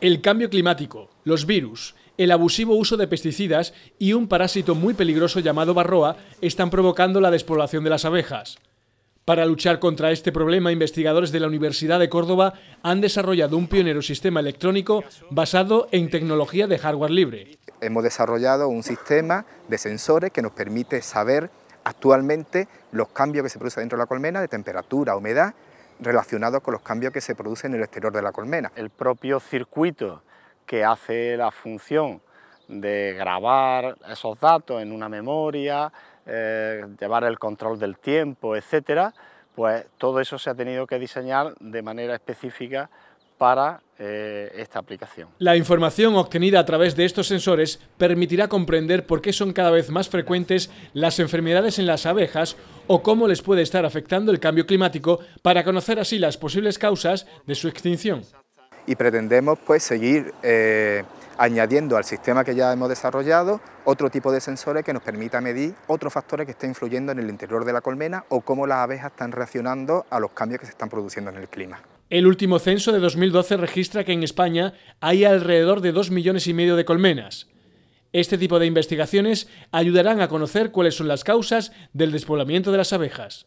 El cambio climático, los virus, el abusivo uso de pesticidas y un parásito muy peligroso llamado barroa están provocando la despoblación de las abejas. Para luchar contra este problema, investigadores de la Universidad de Córdoba han desarrollado un pionero sistema electrónico basado en tecnología de hardware libre. Hemos desarrollado un sistema de sensores que nos permite saber actualmente los cambios que se producen dentro de la colmena de temperatura, humedad relacionados con los cambios que se producen en el exterior de la colmena. El propio circuito que hace la función de grabar esos datos en una memoria, eh, llevar el control del tiempo, etcétera, pues todo eso se ha tenido que diseñar de manera específica para eh, esta aplicación. La información obtenida a través de estos sensores permitirá comprender por qué son cada vez más frecuentes las enfermedades en las abejas o cómo les puede estar afectando el cambio climático para conocer así las posibles causas de su extinción. Y pretendemos pues seguir eh, añadiendo al sistema que ya hemos desarrollado otro tipo de sensores que nos permita medir otros factores que estén influyendo en el interior de la colmena o cómo las abejas están reaccionando a los cambios que se están produciendo en el clima. El último censo de 2012 registra que en España hay alrededor de 2 millones y medio de colmenas. Este tipo de investigaciones ayudarán a conocer cuáles son las causas del despoblamiento de las abejas.